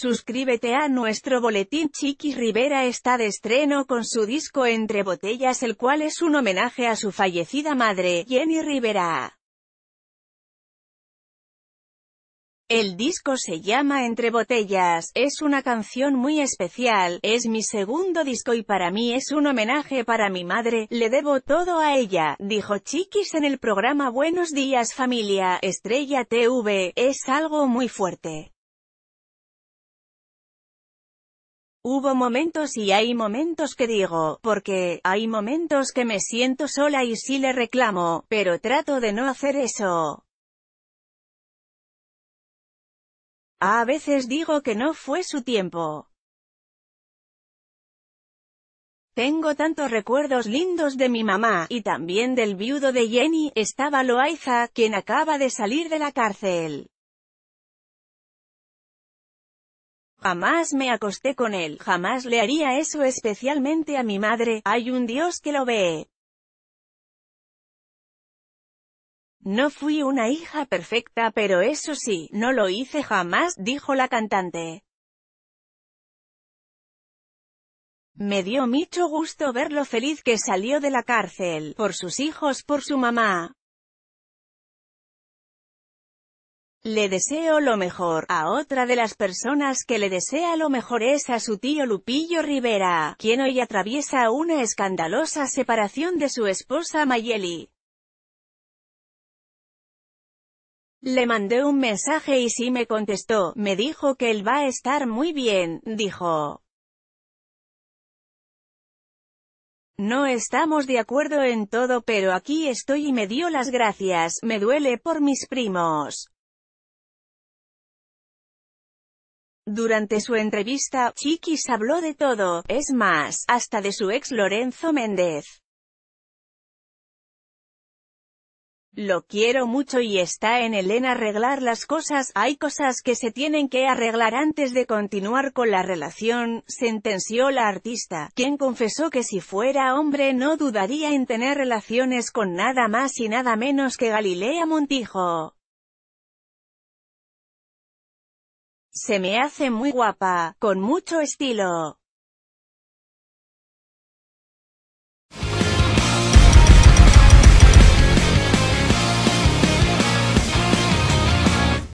Suscríbete a nuestro boletín Chiquis Rivera está de estreno con su disco Entre Botellas el cual es un homenaje a su fallecida madre, Jenny Rivera. El disco se llama Entre Botellas, es una canción muy especial, es mi segundo disco y para mí es un homenaje para mi madre, le debo todo a ella, dijo Chiquis en el programa Buenos Días Familia, Estrella TV, es algo muy fuerte. Hubo momentos y hay momentos que digo, porque, hay momentos que me siento sola y sí le reclamo, pero trato de no hacer eso. A veces digo que no fue su tiempo. Tengo tantos recuerdos lindos de mi mamá, y también del viudo de Jenny, estaba Loaiza, quien acaba de salir de la cárcel. Jamás me acosté con él, jamás le haría eso especialmente a mi madre, hay un Dios que lo ve. No fui una hija perfecta pero eso sí, no lo hice jamás, dijo la cantante. Me dio mucho gusto ver lo feliz que salió de la cárcel, por sus hijos, por su mamá. Le deseo lo mejor. A otra de las personas que le desea lo mejor es a su tío Lupillo Rivera, quien hoy atraviesa una escandalosa separación de su esposa Mayeli. Le mandé un mensaje y sí me contestó, me dijo que él va a estar muy bien, dijo. No estamos de acuerdo en todo pero aquí estoy y me dio las gracias, me duele por mis primos. Durante su entrevista, Chiquis habló de todo, es más, hasta de su ex Lorenzo Méndez. Lo quiero mucho y está en Elena en arreglar las cosas, hay cosas que se tienen que arreglar antes de continuar con la relación, sentenció la artista, quien confesó que si fuera hombre no dudaría en tener relaciones con nada más y nada menos que Galilea Montijo. Se me hace muy guapa, con mucho estilo.